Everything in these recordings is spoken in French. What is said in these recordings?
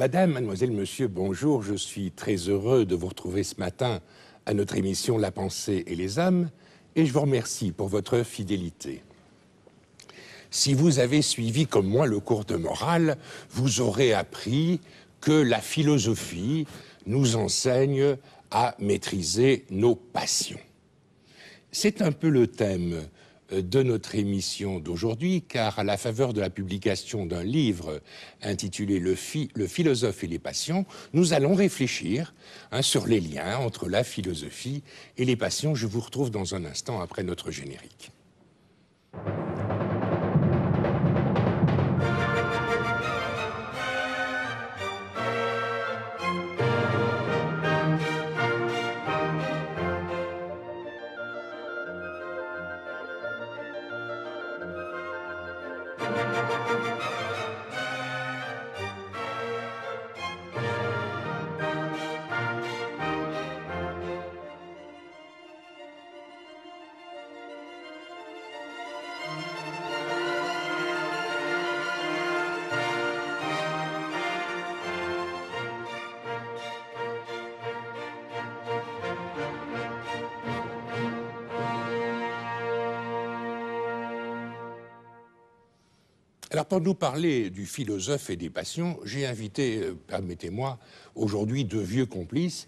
Madame, mademoiselle, monsieur, bonjour. Je suis très heureux de vous retrouver ce matin à notre émission La pensée et les âmes et je vous remercie pour votre fidélité. Si vous avez suivi comme moi le cours de morale, vous aurez appris que la philosophie nous enseigne à maîtriser nos passions. C'est un peu le thème de notre émission d'aujourd'hui, car à la faveur de la publication d'un livre intitulé le, philosophe et les passions, nous allons réfléchir hein, sur les liens entre la philosophie et les passions. Je vous retrouve dans un instant après notre générique. Alors, pour nous parler du philosophe et des passions, j'ai invité, euh, permettez-moi, aujourd'hui deux vieux complices,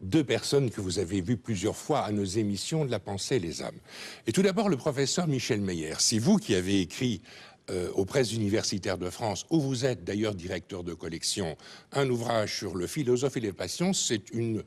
deux personnes que vous avez vues plusieurs fois à nos émissions de La pensée et les âmes. Et tout d'abord, le professeur Michel Meyer. C'est vous qui avez écrit euh, aux presses universitaires de France, où vous êtes d'ailleurs directeur de collection, un ouvrage sur le philosophe et les passions. C'est une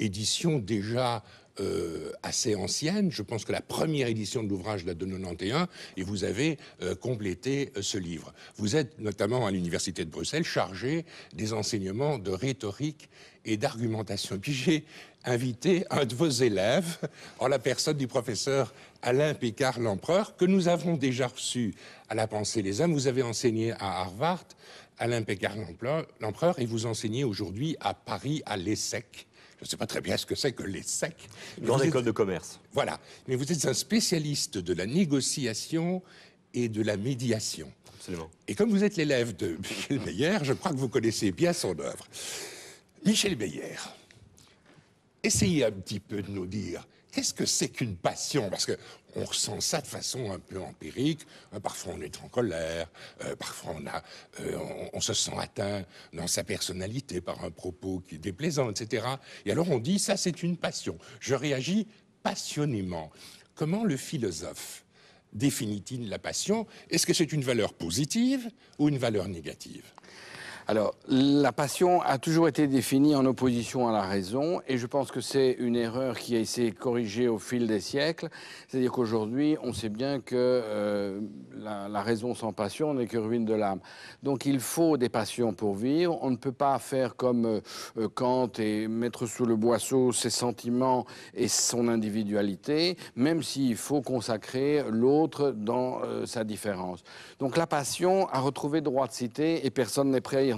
édition déjà euh, assez ancienne. Je pense que la première édition de l'ouvrage date de 91 et vous avez euh, complété euh, ce livre. Vous êtes notamment à l'Université de Bruxelles chargé des enseignements de rhétorique et d'argumentation. Puis j'ai invité un de vos élèves, en la personne du professeur Alain Picard l'Empereur, que nous avons déjà reçu à la Pensée des Hommes. Vous avez enseigné à Harvard, Alain Pécard, l'Empereur, et vous enseignez aujourd'hui à Paris, à l'ESSEC je ne sais pas très bien ce que c'est que les sacs dans école de commerce. Voilà. Mais vous êtes un spécialiste de la négociation et de la médiation. Absolument. Et comme vous êtes l'élève de Michel Meyer, je crois que vous connaissez bien son œuvre. Michel Meyer, essayez un petit peu de nous dire qu'est-ce que c'est qu'une passion Parce que on ressent ça de façon un peu empirique. Euh, parfois, on est en colère. Euh, parfois, on, a, euh, on, on, se sent atteint dans sa personnalité par un propos qui est déplaisant, etc. Et alors, on dit ça, c'est une passion. Je réagis passionnément. Comment le philosophe définit-il la passion Est-ce que c'est une valeur positive ou une valeur négative alors, la passion a toujours été définie en opposition à la raison, et je pense que c'est une erreur qui a été corrigée au fil des siècles. C'est-à-dire qu'aujourd'hui, on sait bien que euh, la, raison sans passion n'est que ruine de l'âme. Donc, il faut des passions pour vivre. On ne peut pas faire comme euh, euh, Kant et mettre sous le boisseau ses sentiments et son individualité, même s'il faut consacrer l'autre dans sa différence. Donc, la passion a retrouvé droit de cité, et personne n'est prêt à y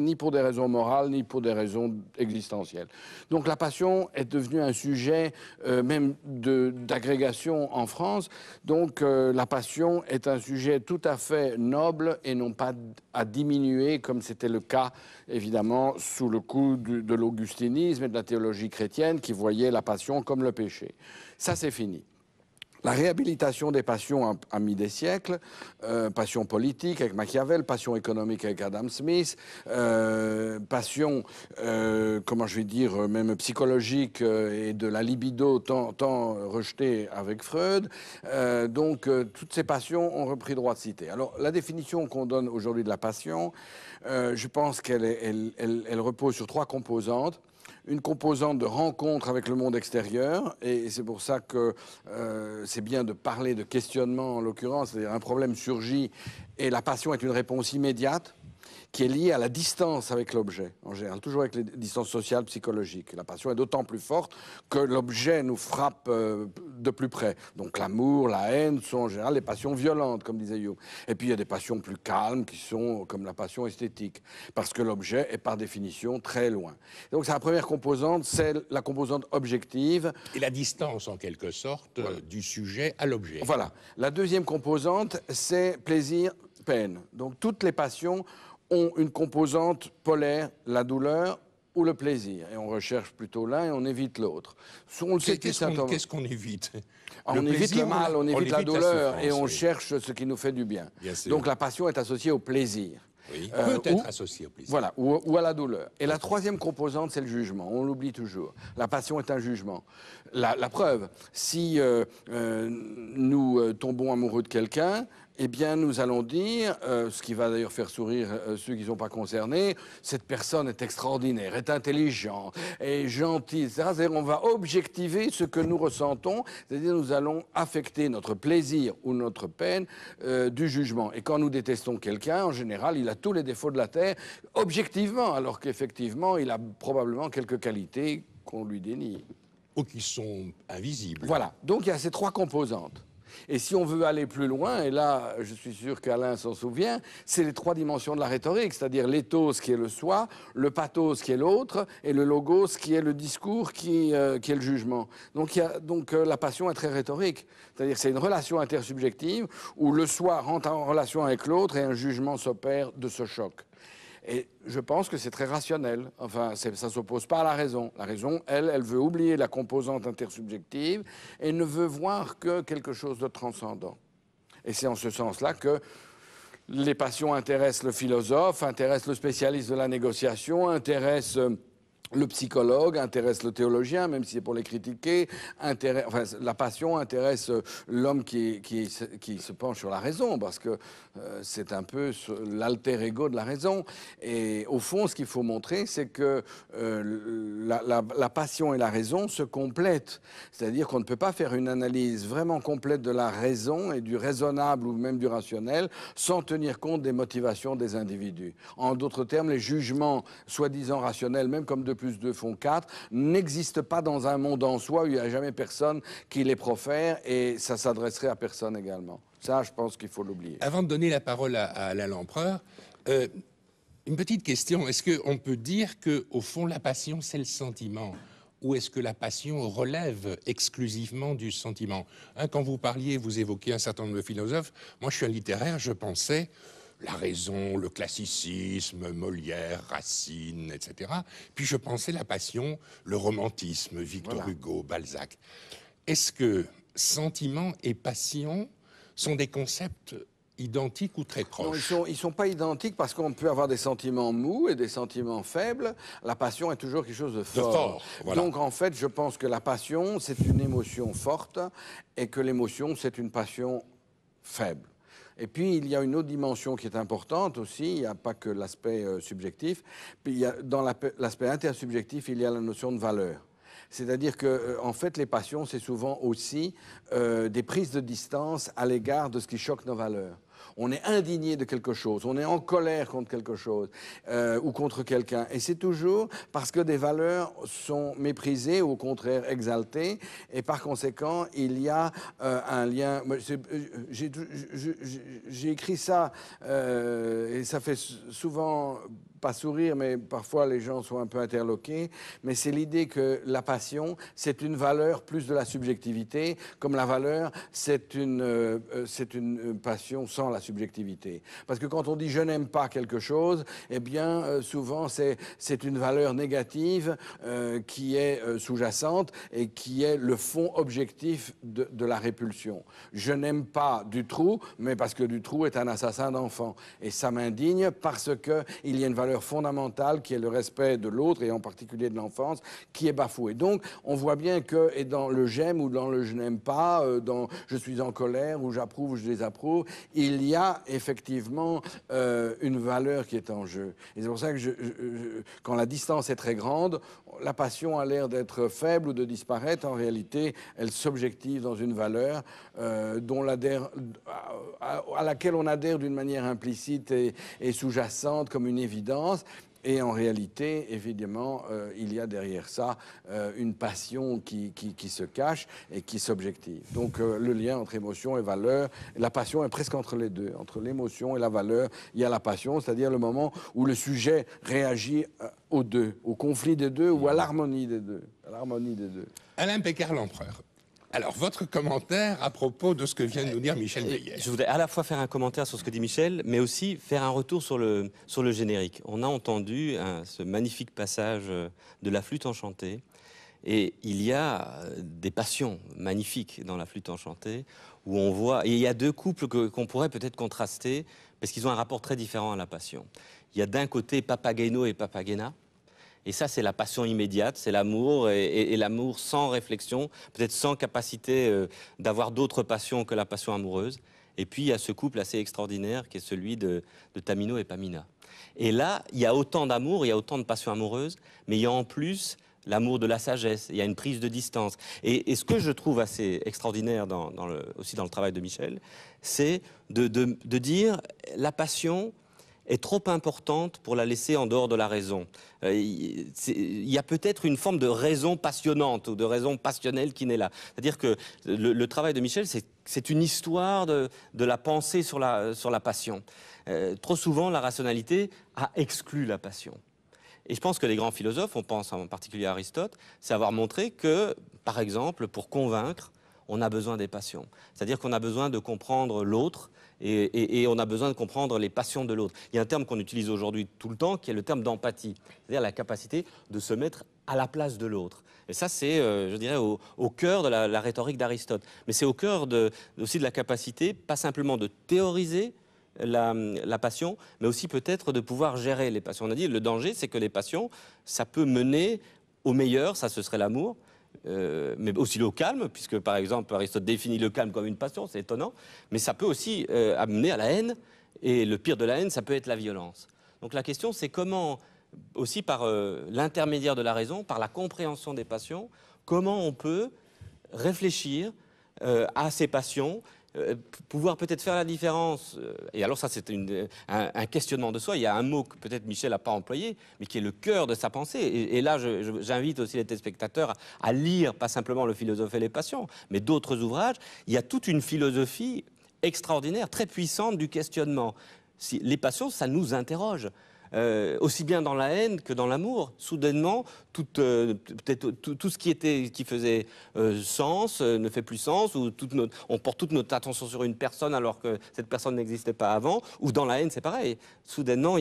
ni pour des raisons morales, ni pour des raisons existentielles. Donc la passion est devenue un sujet euh, même d'agrégation en France. Donc euh, la passion est un sujet tout à fait noble et non pas à diminuer comme c'était le cas évidemment sous le coup de l'augustinisme et de la théologie chrétienne qui voyait la passion comme le péché. Ça c'est fini. La réhabilitation des passions à, mi-des siècles, euh, passion politique avec Machiavel, passion économique avec Adam Smith, euh, passion, euh, comment je vais dire, même psychologique et de la libido tant, rejetée avec Freud. donc, toutes ces passions ont repris droit de cité. Alors, la définition qu'on donne aujourd'hui de la passion, je pense qu'elle elle repose sur trois composantes une composante de rencontre avec le monde extérieur. Et c'est pour ça que euh, c'est bien de parler de questionnement en l'occurrence. C'est-à-dire un problème surgit et la passion est une réponse immédiate qui est liée à la distance avec l'objet, en général, toujours avec les distances sociales, psychologiques. La passion est d'autant plus forte que l'objet nous frappe euh, de plus près. Donc l'amour, la haine sont en général des passions violentes, comme disait Hume. Et puis il y a des passions plus calmes qui sont comme la passion esthétique, parce que l'objet est par définition très loin. Donc c'est la première composante, c'est la composante objective. Et la distance, en quelque sorte, euh, du sujet à l'objet. Voilà. La deuxième composante, c'est plaisir, peine. Donc toutes les passions ont une composante polaire, la douleur ou le plaisir. Et on recherche plutôt l'un et on évite l'autre. Qu'est-ce qu'on évite ah, On évite le mal, on, évite, la douleur et on cherche ce qui nous fait du bien. Donc la passion est associée au plaisir. Euh, peut être associée au plaisir. Voilà, ou, à la douleur. Et la troisième composante, c'est le jugement. On l'oublie toujours. La passion est un jugement. La, preuve, si euh, euh, nous tombons amoureux de quelqu'un, eh bien, nous allons dire, euh, ce qui va d'ailleurs faire sourire euh, ceux qui ne sont pas concernés, cette personne est extraordinaire, est intelligente, est gentille, etc. C'est-à-dire, on va objectiver ce que nous ressentons, c'est-à-dire, nous allons affecter notre plaisir ou notre peine euh, du jugement. Et quand nous détestons quelqu'un, en général, il a tous les défauts de la terre, objectivement, alors qu'effectivement, il a probablement quelques qualités qu'on lui dénie. Ou qui sont invisibles. Voilà. Donc, il y a ces trois composantes. Et si on veut aller plus loin, et là, je suis sûr qu'Alain s'en souvient, c'est les trois dimensions de la rhétorique, c'est-à-dire l'éthos qui est le soi, le pathos qui est l'autre, et le logos qui est le discours, qui, euh, est le jugement. Donc, euh, la passion est très rhétorique, c'est-à-dire c'est une relation intersubjective où le soi rentre en relation avec l'autre et un jugement s'opère de ce choc. Et je pense que c'est très rationnel. Enfin, ça ne s'oppose pas à la raison. La raison, elle, elle veut oublier la composante intersubjective et ne veut voir que quelque chose de transcendant. Et c'est en ce sens-là que les passions intéressent le philosophe, intéressent le spécialiste de la négociation, intéressent euh, le psychologue intéresse le théologien, même si c'est pour les critiquer. la passion intéresse euh, l'homme qui, qui, se penche sur la raison, parce que euh, c'est un peu l'alter ego de la raison. Et au fond, ce qu'il faut montrer, c'est que euh, la, la, passion et la raison se complètent. C'est-à-dire qu'on ne peut pas faire une analyse vraiment complète de la raison et du raisonnable ou même du rationnel sans tenir compte des motivations des individus. En d'autres termes, les jugements soi-disant rationnels, même comme de plus deux font quatre, n'existe pas dans un monde en soi il n'y a jamais personne qui les profère et ça s'adresserait à personne également. Ça, je pense qu'il faut l'oublier. Avant de donner la parole à, la Lempereur, euh, une petite question. Est-ce qu'on peut dire qu'au fond, la passion, c'est le sentiment ou est-ce que la passion relève exclusivement du sentiment hein, Quand vous parliez, vous évoquiez un certain nombre de philosophes. Moi, je suis un littéraire, je pensais la raison, le classicisme, Molière, Racine, etc. Puis je pensais la passion, le romantisme, Victor Hugo, Balzac. Est-ce que sentiment et passion sont des concepts identiques ou très proches ils ne sont, pas identiques parce qu'on peut avoir des sentiments mous et des sentiments faibles. La passion est toujours quelque chose de fort. Donc en fait, je pense que la passion, c'est une émotion forte et que l'émotion, c'est une passion faible. Et puis, il y a une autre dimension qui est importante aussi. Il n'y a pas que l'aspect euh, subjectif. dans l'aspect intersubjectif, il y a la notion de valeur. C'est-à-dire que, euh, fait, les passions, c'est souvent aussi euh, des prises de distance à l'égard de ce qui choque nos valeurs on est indigné de quelque chose, on est en colère contre quelque chose euh, ou contre quelqu'un. Et c'est toujours parce que des valeurs sont méprisées ou au contraire exaltées. Et par conséquent, il y a euh, un lien. Euh, j'ai écrit ça et ça fait souvent pas sourire, mais parfois les gens sont un peu interloqués, mais c'est l'idée que la passion, c'est une valeur plus de la subjectivité, comme la valeur, c'est une, euh, euh, c'est une euh, passion sans la subjectivité. Parce que quand on dit je n'aime pas quelque chose, eh bien, souvent, c'est, c'est une valeur négative qui est sous-jacente et qui est le fond objectif de, de la répulsion. Je n'aime pas du trou, mais parce que du trou est un assassin d'enfants. Et ça m'indigne parce qu'il y a une valeur fondamentale qui est le respect de l'autre et en particulier de l'enfance qui est bafouée. Donc on voit bien que et dans le j'aime ou dans le je n'aime pas, euh, dans je suis en colère ou j'approuve ou je désapprouve, il y a effectivement euh, une valeur qui est en jeu. Et c'est pour ça que quand la distance est très grande, la passion a l'air d'être faible ou de disparaître. En réalité, elle s'objective dans une valeur euh, dont l'adhère, à, laquelle on adhère d'une manière implicite et sous-jacente comme une évidence et en réalité, évidemment, euh, il y a derrière ça euh, une passion qui, qui, se cache et qui s'objective. Donc euh, le lien entre émotion et valeur, la passion est presque entre les deux. Entre l'émotion et la valeur, il y a la passion, c'est-à-dire le moment où le sujet réagit aux deux, au conflit des deux ou à mmh. l'harmonie des deux. À l'harmonie des deux. Alain Pécard, l'empereur. Alors, votre commentaire à propos de ce que vient de nous dire euh, Michel euh, Meillet. Je voudrais à la fois faire un commentaire sur ce que dit Michel, mais aussi faire un retour sur le, sur le générique. On a entendu euh, ce magnifique passage de la flûte enchantée. Et il y a des passions magnifiques dans la flûte enchantée, où on voit. il y a deux couples qu'on pourrait peut-être contraster, parce qu'ils ont un rapport très différent à la passion. Il y a d'un côté Papageno et Papagena, et ça, c'est la passion immédiate, c'est l'amour, et, l'amour sans réflexion, peut-être sans capacité euh, d'avoir d'autres passions que la passion amoureuse. Et puis, il y a ce couple assez extraordinaire qui est celui de, Tamino et Pamina. Et là, il y a autant d'amour, il y a autant de passion amoureuse, mais il y a en plus l'amour de la sagesse, il y a une prise de distance. Et, ce que je trouve assez extraordinaire aussi dans le travail de Michel, c'est de, dire la passion, est trop importante pour la laisser en dehors de la raison. Euh, il y a peut-être une forme de raison passionnante ou de raison passionnelle qui n'est là. C'est-à-dire que le, travail de Michel, c'est une histoire de, la pensée sur la, passion. Euh, trop souvent, la rationalité a exclu la passion. Et je pense que les grands philosophes, on pense en particulier à Aristote, c'est avoir montré que, par exemple, pour convaincre, on a besoin des passions. C'est-à-dire qu'on a besoin de comprendre l'autre et, on a besoin de comprendre les passions de l'autre. Il y a un terme qu'on utilise aujourd'hui tout le temps qui est le terme d'empathie, c'est-à-dire la capacité de se mettre à la place de l'autre. Et ça, c'est, euh, je dirais, au, cœur de la, rhétorique d'Aristote. Mais c'est au cœur aussi de la capacité, pas simplement de théoriser, la, la, passion, mais aussi peut-être de pouvoir gérer les passions. On a dit le danger, c'est que les passions, ça peut mener au meilleur, ça ce serait l'amour, euh, mais aussi le calme, puisque par exemple Aristote définit le calme comme une passion, c'est étonnant, mais ça peut aussi euh, amener à la haine, et le pire de la haine, ça peut être la violence. Donc la question, c'est comment, aussi par euh, l'intermédiaire de la raison, par la compréhension des passions, comment on peut réfléchir à ces passions euh, pouvoir peut-être faire la différence, euh, et alors ça c'est euh, un, questionnement de soi, il y a un mot que peut-être Michel n'a pas employé, mais qui est le cœur de sa pensée. Et, là j'invite aussi les téléspectateurs à, lire pas simplement Le philosophe et les passions, mais d'autres ouvrages. Il y a toute une philosophie extraordinaire, très puissante du questionnement. Si, les passions, ça nous interroge. Euh, aussi bien dans la haine que dans l'amour. Soudainement, tout, euh, ce qui, qui faisait euh, sens ne fait plus sens, ou on porte toute notre attention sur une personne alors que cette personne n'existait pas avant, ou dans la haine, c'est pareil. Soudainement,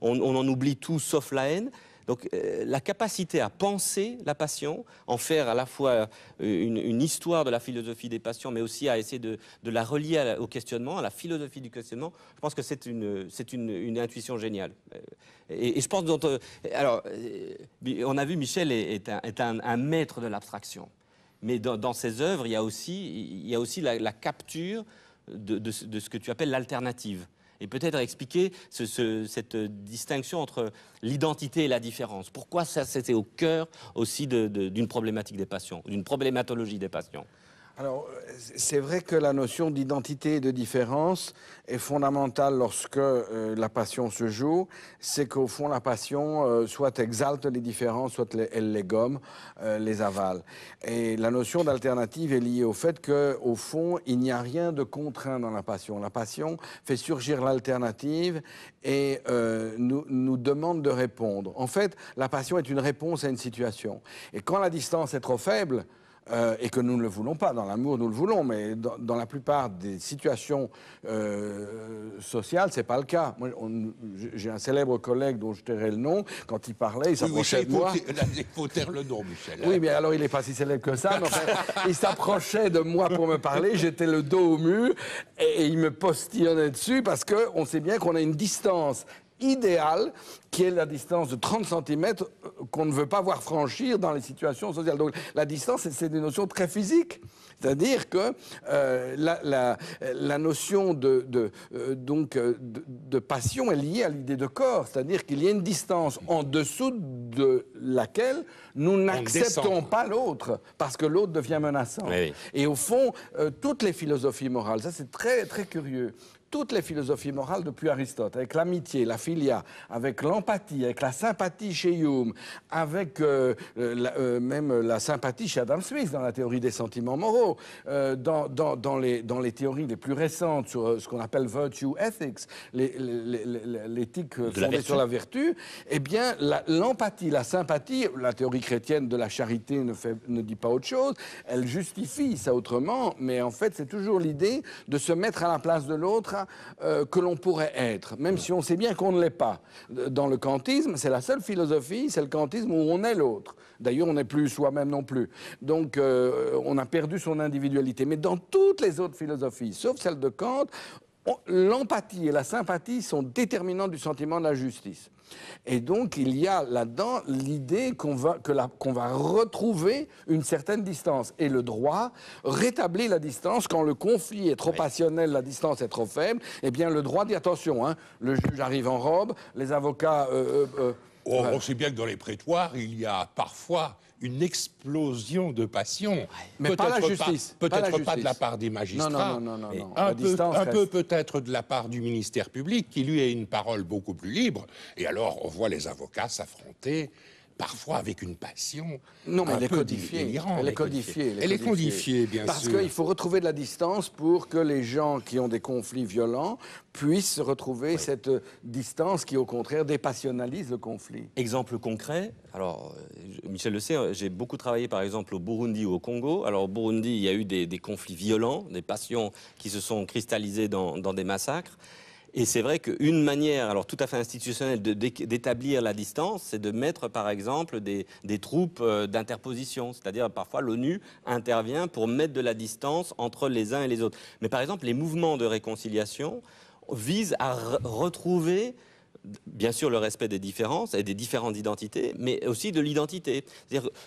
on en oublie tout sauf la haine. Donc euh, la capacité à penser la passion, en faire à la fois euh, une, histoire de la philosophie des passions, mais aussi à essayer de, la relier au questionnement, à la philosophie du questionnement, je pense que c'est une, intuition géniale. Euh, et, je pense donc. alors, on a vu Michel est, un, maître de l'abstraction. Mais dans, ses œuvres, il y a aussi, la, capture de, ce que tu appelles l'alternative et peut-être expliquer cette distinction entre l'identité et la différence. Pourquoi ça, c'était au cœur aussi d'une problématique des patients, d'une problématologie des patients alors, c'est vrai que la notion d'identité et de différence est fondamentale lorsque euh, la passion se joue. C'est qu'au fond, la passion euh, soit exalte les différences, soit les, elle les gomme, euh, les avale. Et la notion d'alternative est liée au fait qu'au fond, il n'y a rien de contraint dans la passion. La passion fait surgir l'alternative et nous demande de répondre. En fait, la passion est une réponse à une situation. Et quand la distance est trop faible, euh, et que nous ne le voulons pas. Dans l'amour, nous le voulons, mais dans, la plupart des situations euh, sociales, sociales, n'est pas le cas. J'ai un célèbre collègue dont je tairai le nom. Quand il parlait, il s'approchait de moi. Il faut taire le nom, Michel. Hein. Oui, mais alors il n'est pas si célèbre que ça. il s'approchait de moi pour me parler. J'étais le dos au mur et, et il me postillonnait dessus parce qu'on sait bien qu'on a une distance Idéal qui est la distance de 30 cm euh, qu'on ne veut pas voir franchir dans les situations sociales. Donc la distance, c'est des notions très physiques. C'est-à-dire que euh, la, notion de, euh, donc, de, passion est liée à l'idée de corps, c'est-à-dire qu'il y a une distance en dessous de laquelle nous n'acceptons pas l'autre, parce que l'autre devient menaçant. Et au fond, toutes les philosophies morales, ça c'est très très curieux, toutes les philosophies morales depuis Aristote, avec l'amitié, la filia, avec l'empathie, avec la sympathie chez Hume, avec euh, euh, euh, même la sympathie chez Adam Smith dans la théorie des sentiments moraux, dans, dans, les, dans, les, théories les plus récentes sur ce qu'on appelle virtue ethics, l'éthique fondée sur la vertu, eh bien l'empathie, la, la, sympathie, la théorie chrétienne de la charité ne, fait, ne dit pas autre chose, elle justifie ça autrement, mais en fait c'est toujours l'idée de se mettre à la place de l'autre, euh, que l'on pourrait être, même si on sait bien qu'on ne l'est pas. Dans le kantisme, c'est la seule philosophie, c'est le kantisme où on est l'autre. D'ailleurs, on n'est plus soi-même non plus. Donc, euh, on a perdu son individualité. Mais dans toutes les autres philosophies, sauf celle de Kant, l'empathie et la sympathie sont déterminantes du sentiment de la justice. Et donc, il y a là-dedans l'idée qu'on va, que qu'on va retrouver une certaine distance. Et le droit rétablit la distance quand le conflit est trop passionnel, la distance est trop faible. Eh bien, le droit dit attention, hein. le juge arrive en robe, les avocats... Euh, euh, euh, on oh, sait oh, bien que dans les prétoires, il y a parfois une explosion de passion. peut-être pas de la part des magistrats. Un, peu, un peu, peut-être de la part du ministère public, qui lui a une parole beaucoup plus libre. Et alors, on voit les avocats s'affronter parfois avec une passion. Non, mais elle, est codifiée. elle est codifiée. bien Parce sûr. Parce qu'il faut retrouver de la distance pour que les gens qui ont des conflits violents puissent retrouver cette distance qui, au contraire, dépassionnalise le conflit. Exemple concret, alors Michel le sait, j'ai beaucoup travaillé par exemple au Burundi ou au Congo. Alors au Burundi, il y a eu des, conflits violents, des passions qui se sont cristallisées dans des massacres. Et c'est vrai qu'une manière, alors tout à fait institutionnelle, d'établir la distance, c'est de mettre par exemple des, des troupes euh, d'interposition. C'est-à-dire parfois l'ONU intervient pour mettre de la distance entre les uns et les autres. Mais par exemple, les mouvements de réconciliation visent à retrouver bien sûr le respect des différences et des différentes identités, mais aussi de l'identité.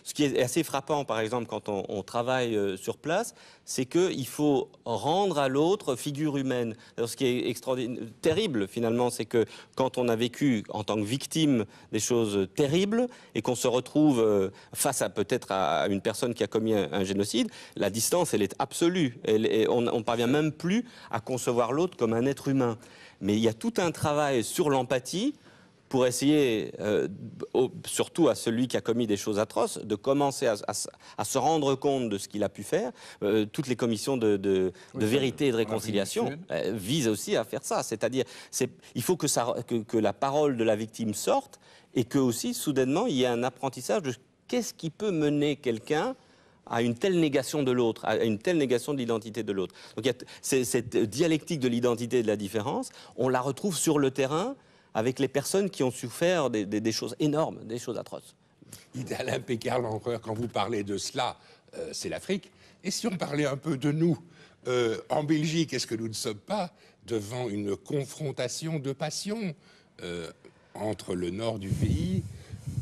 Ce qui est assez frappant, par exemple, quand on, travaille euh, sur place, c'est qu'il faut rendre à l'autre figure humaine. ce qui est terrible finalement, c'est que quand on a vécu en tant que victime des choses terribles et qu'on se retrouve euh, face à peut-être à une personne qui a commis un, génocide, la distance, elle est absolue. on ne parvient même plus à concevoir l'autre comme un être humain. Mais il y a tout un travail sur l'empathie pour essayer, euh, surtout à celui qui a commis des choses atroces, de commencer à, se rendre compte de ce qu'il a pu faire. Euh, toutes les commissions de, vérité et de réconciliation euh, visent aussi à faire ça. C'est-à-dire, il faut que, la parole de la victime sorte et que aussi, soudainement, il y ait un apprentissage de qu'est-ce qui peut mener quelqu'un à une telle négation de l'autre, à une telle négation de l'identité de l'autre. Donc il y a cette dialectique de l'identité et de la différence, on la retrouve sur le terrain avec les personnes qui ont souffert des, choses énormes, des choses atroces. Idéal impeccable l'empereur quand vous parlez de cela, euh, c'est l'Afrique. Et si on parlait un peu de nous, euh, en Belgique, est-ce que nous ne sommes pas devant une confrontation de passions euh, entre le nord du pays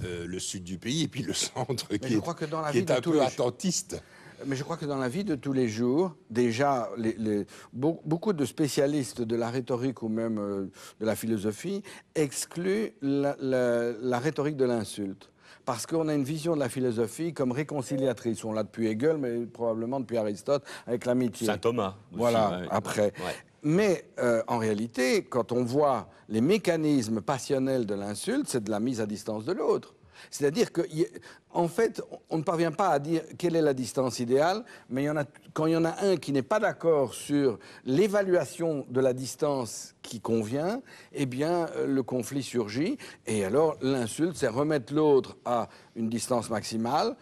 euh, le sud du pays et puis le centre qui est, un peu attentiste. Mais je crois que dans la vie de tous les jours, déjà, les, beaucoup de spécialistes de la rhétorique ou même euh, de la philosophie excluent la, rhétorique de l'insulte. Parce qu'on a une vision de la philosophie comme réconciliatrice. On l'a depuis Hegel, mais probablement depuis Aristote, avec l'amitié. Saint Thomas. voilà, après. Mais euh, en réalité, quand on voit les mécanismes passionnels de l'insulte, c'est de la mise à distance de l'autre. C'est-à-dire qu'en fait, on ne parvient pas à dire quelle est la distance idéale, mais quand il y en a un qui n'est pas d'accord sur l'évaluation de la distance qui convient, eh bien, euh, le conflit surgit. Et alors, l'insulte, c'est remettre l'autre à une distance maximale.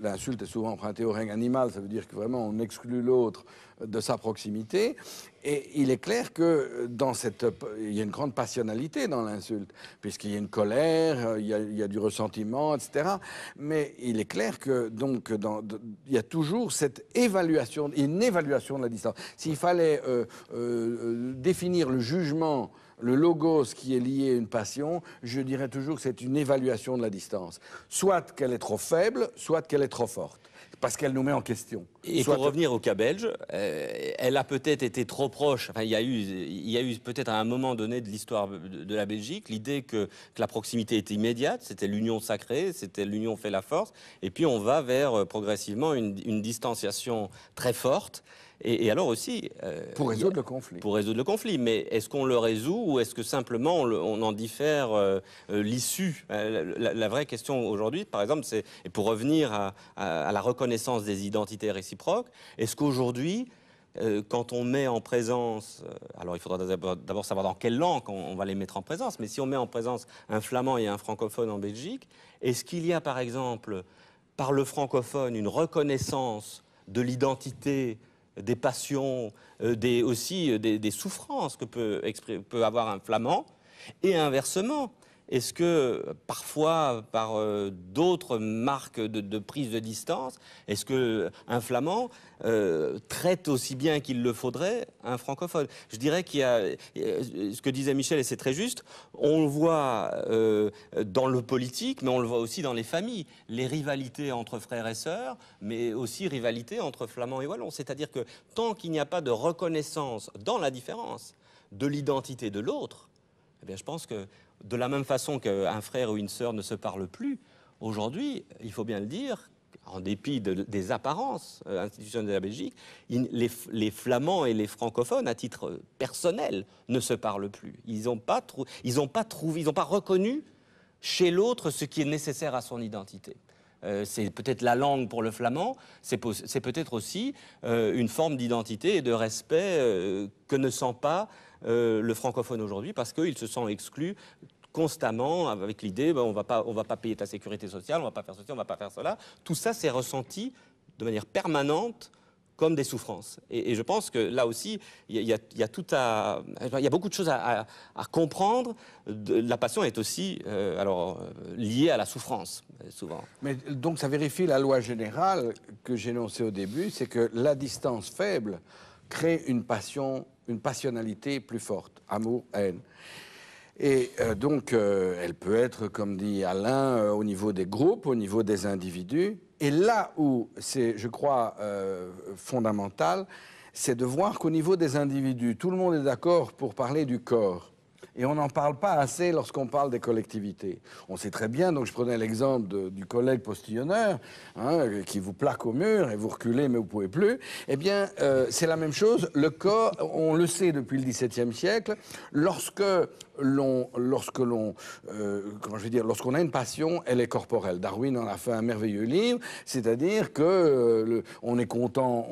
L'insulte est souvent empruntée au règne animal, ça veut dire que vraiment, on exclut l'autre de sa proximité. Et il est clair que dans cette, il y a une grande passionnalité dans l'insulte, puisqu'il y a une colère, il y a, du ressentiment, etc. Mais il est clair que donc il y a toujours cette évaluation, une évaluation de la distance. S'il fallait euh, euh, définir le jugement le logos qui est lié à une passion, je dirais toujours que c'est une évaluation de la distance. Soit qu'elle est trop faible, soit qu'elle est trop forte parce qu'elle nous met en question. Et pour revenir au cas belge, euh, elle a peut-être été trop proche. il y a eu, eu peut-être à un moment donné de l'histoire de la Belgique l'idée que, la proximité était immédiate, c'était l'union sacrée, c'était l'union fait la force. Et puis on va vers euh, progressivement une distanciation très forte. Et, alors aussi... Euh, pour résoudre le conflit. Pour résoudre le conflit. Mais est-ce qu'on le résout ou est-ce que simplement on, en diffère euh, euh, l'issue la, vraie question aujourd'hui, par exemple, c'est, et pour revenir à, à, la reconnaissance des identités réciproques, est-ce qu'aujourd'hui quand on met en présence, alors il faudra d'abord savoir dans quelle langue on va les mettre en présence, mais si on met en présence un flamand et un francophone en Belgique, est-ce qu'il y a par exemple par le francophone une reconnaissance de l'identité des passions, euh, aussi euh, des, souffrances que peut avoir un flamand, et inversement. Est-ce que parfois, par euh, d'autres marques de, prise de distance, est-ce que un flamand euh, traite aussi bien qu'il le faudrait un francophone Je dirais qu'il y a, euh, ce que disait Michel, et c'est très juste, on le voit dans le politique, mais on le voit aussi dans les familles, les rivalités entre frères et sœurs, mais aussi rivalités entre flamands et wallons. C'est-à-dire que tant qu'il n'y a pas de reconnaissance dans la différence de l'identité de l'autre, eh je pense que de la même façon qu'un frère ou une sœur ne se parle plus, aujourd'hui, il faut bien le dire, en dépit des apparences euh, institutionnelles de la Belgique, les, Flamands et les francophones, à titre personnel, ne se parlent plus. Ils n'ont pas, ils trouvé, ils n'ont pas reconnu chez l'autre ce qui est nécessaire à son identité. Euh, c'est peut-être la langue pour le flamand, c'est peut-être aussi euh, une forme d'identité et de respect que ne sent pas euh, le francophone aujourd'hui parce qu'il se sent exclu constamment avec l'idée ben, on va pas on va pas payer ta sécurité sociale, on va pas faire ceci, on va pas faire cela. Tout ça s'est ressenti de manière permanente comme des souffrances. Et, je pense que là aussi, il y, a y a beaucoup de choses à, comprendre. la passion est aussi, euh, alors, euh, liée à la souffrance souvent. Mais donc ça vérifie la loi générale que j'ai j'énonçais au début, c'est que la distance faible crée une passion, une passionnalité plus forte, amour, haine. Et euh, donc, euh, elle peut être, comme dit Alain, euh, au niveau des groupes, au niveau des individus. Et là où c'est, je crois, fondamental, c'est de voir qu'au niveau des individus, tout le monde est d'accord pour parler du corps. Et on n'en parle pas assez lorsqu'on parle des collectivités. On sait très bien, donc je prenais l'exemple du collègue postillonneur, hein, qui vous plaque au mur et vous reculez mais vous pouvez plus. Eh bien, euh, c'est la même chose. Le corps, on le sait depuis le XVIIe siècle, lorsque lorsque l'on, euh, je veux dire, lorsqu'on a une passion, elle est corporelle. Darwin en a fait un merveilleux livre, c'est-à-dire que euh, on est content,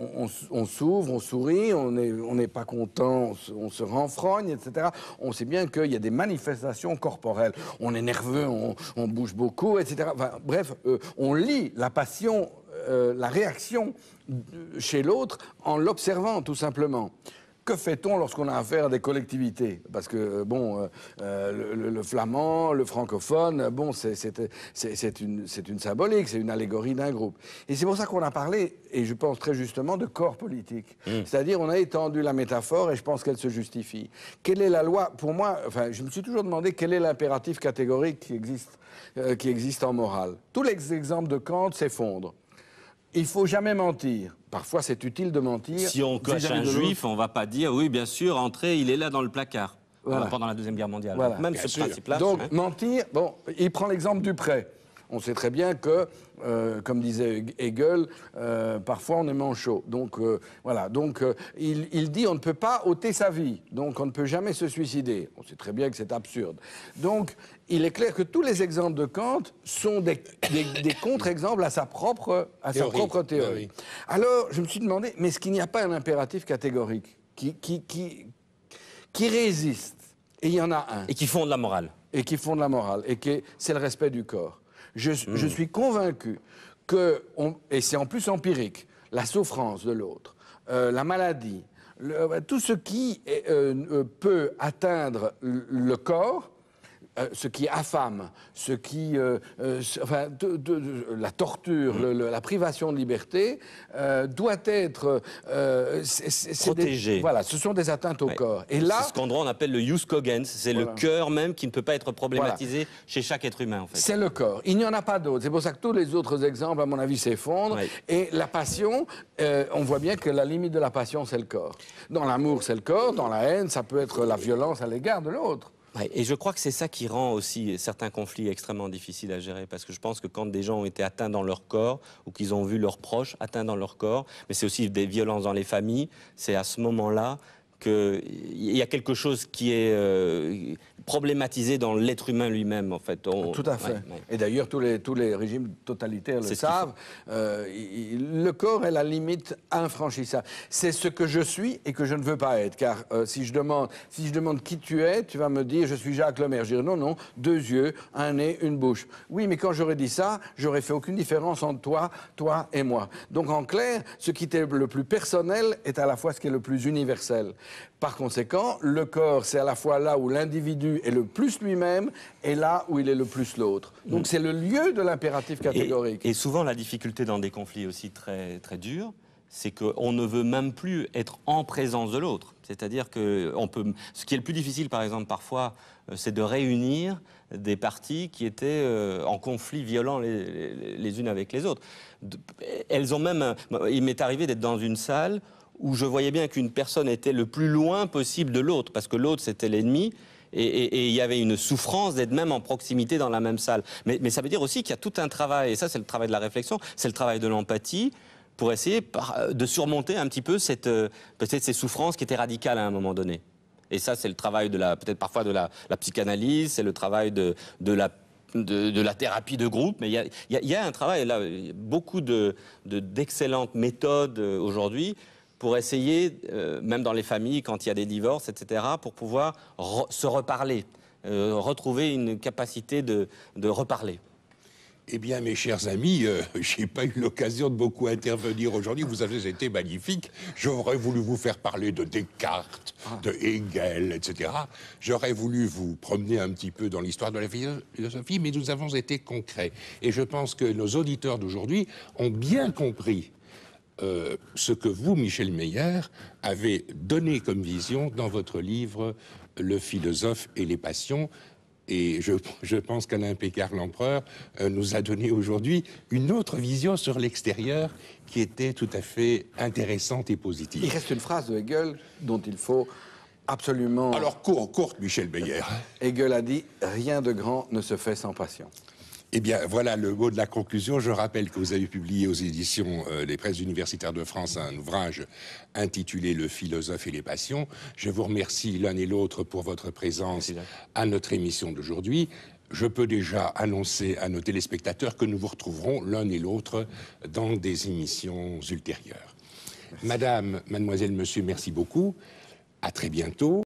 on, s'ouvre, on sourit, on n'est pas content, on se, renfrogne, etc. On sait bien qu'il y a des manifestations corporelles. On est nerveux, on, bouge beaucoup, etc. bref, euh, on lit la passion, la réaction chez l'autre en l'observant tout simplement. Que fait-on lorsqu'on a affaire à des collectivités Parce que, euh, bon, euh, euh, le, flamand, le francophone, bon, c'est une, une symbolique, c'est une allégorie d'un groupe. Et c'est pour ça qu'on a parlé, et je pense très justement, de corps politique. Mm. C'est-à-dire, on a étendu la métaphore et je pense qu'elle se justifie. Quelle est la loi Pour moi, enfin, je me suis toujours demandé quel est l'impératif catégorique qui existe, qui existe en morale. Tous les exemples de Kant s'effondrent. Il faut jamais mentir. Parfois, c'est utile de mentir. Si on coche un juif, on va pas dire oui, bien sûr, entrez, il est là dans le placard. Pendant la Deuxième Guerre mondiale. Même ce principe-là. Donc, hein. mentir, bon, il prend l'exemple du prêt on sait très bien que, euh, comme disait Hegel, euh, parfois on est manchot. Donc euh, voilà, donc il, dit on ne peut pas ôter sa vie, donc on ne peut jamais se suicider. On sait très bien que c'est absurde. Donc il est clair que tous les exemples de Kant sont des, contre-exemples à sa propre, théorie. Ah Alors je me suis demandé, mais est-ce qu'il n'y a pas un impératif catégorique qui, qui résiste Et il y en a un. Et qui fonde la morale. Et qui fonde la morale, et c'est le respect du corps. Hmm. Je, suis convaincu que, et c'est en plus empirique, la souffrance de l'autre, euh, la maladie, tout ce qui euh, euh, peut atteindre le corps euh, ce qui affame, ce qui, euh, euh, la torture, la privation de liberté, doit être protégé. voilà, ce sont des atteintes au corps. Et là, ce qu'on on appelle le jus cogens, c'est le cœur même qui ne peut pas être problématisé chez chaque être humain. C'est le corps. Il n'y en a pas d'autre. C'est pour ça que tous les autres exemples, à mon avis, s'effondrent. Et la passion, on voit bien que la limite de la passion, c'est le corps. Dans l'amour, c'est le corps. Dans la haine, ça peut être la violence à l'égard de l'autre et je crois que c'est ça qui rend aussi certains conflits extrêmement difficiles à gérer, parce que je pense que quand des gens ont été atteints dans leur corps, ou qu'ils ont vu leurs proches atteints dans leur corps, mais c'est aussi des violences dans les familles, c'est à ce moment-là qu'il y a quelque chose qui est euh, problématisé dans l'être humain lui-même, en fait. Tout à fait. Et d'ailleurs, tous les, tous les régimes totalitaires le savent. Euh, le corps est la limite infranchissable. C'est ce que je suis et que je ne veux pas être. Car euh, si, je demande, si je demande qui tu es, tu vas me dire je suis Jacques Lemaire. Je dirais non, non, deux yeux, un nez, une bouche. Oui, mais quand j'aurais dit ça, j'aurais fait aucune différence entre toi, toi et moi. Donc en clair, ce qui est le plus personnel est à la fois ce qui est le plus universel. Par conséquent, le corps, c'est à la fois là où l'individu est le plus lui-même et là où il est le plus l'autre. Donc c'est le lieu de l'impératif catégorique. Et, souvent, la difficulté dans des conflits aussi très, très durs, c'est qu'on ne veut même plus être en présence de l'autre. C'est-à-dire que peut, ce qui est le plus difficile, par exemple, parfois, euh, c'est de réunir des parties qui étaient euh, en conflit violent les unes avec les autres. Elles ont même, il m'est arrivé d'être dans une salle où je voyais bien qu'une personne était le plus loin possible de l'autre, parce que l'autre, c'était l'ennemi. Et, il y avait une souffrance d'être même en proximité dans la même salle. Mais, ça veut dire aussi qu'il y a tout un travail, et ça c'est le travail de la réflexion, c'est le travail de l'empathie, pour essayer euh, de surmonter un petit peu cette, euh, peut-être ces souffrances qui étaient radicales à un moment donné. Et ça, c'est le travail de la, peut-être parfois de la, psychanalyse, c'est le travail de, la de, la thérapie de groupe, mais il y a, y a, un travail, là, beaucoup d'excellentes méthodes euh, aujourd'hui pour essayer, euh, même dans les familles, quand il y a des divorces, etc., pour pouvoir se reparler, euh, retrouver une capacité de, de reparler. Eh bien, mes chers amis, je euh, j'ai pas eu l'occasion de beaucoup intervenir aujourd'hui. Vous avez été magnifique. J'aurais voulu vous faire parler de Descartes, ah. de Hegel, etc. J'aurais voulu vous promener un petit peu dans l'histoire de la philosophie, mais nous avons été concrets. Et je pense que nos auditeurs d'aujourd'hui ont bien compris euh, ce que vous, Michel Meyer, avez donné comme vision dans votre livre Le philosophe et les passions. Et je, pense qu'Alain Pécard, l'empereur, euh, nous a donné aujourd'hui une autre vision sur l'extérieur qui était tout à fait intéressante et positive. Il reste une phrase de Hegel dont il faut absolument. Alors, court, courte, Michel Meyer. Hegel a dit Rien de grand ne se fait sans passion. Eh bien, voilà le mot de la conclusion. Je rappelle que vous avez publié aux éditions euh, des presses universitaires de France un ouvrage intitulé Le philosophe et les passions. Je vous remercie l'un et l'autre pour votre présence à notre émission d'aujourd'hui. Je peux déjà annoncer à nos téléspectateurs que nous vous retrouverons l'un et l'autre dans des émissions ultérieures. Madame, mademoiselle, monsieur, merci beaucoup. À très bientôt.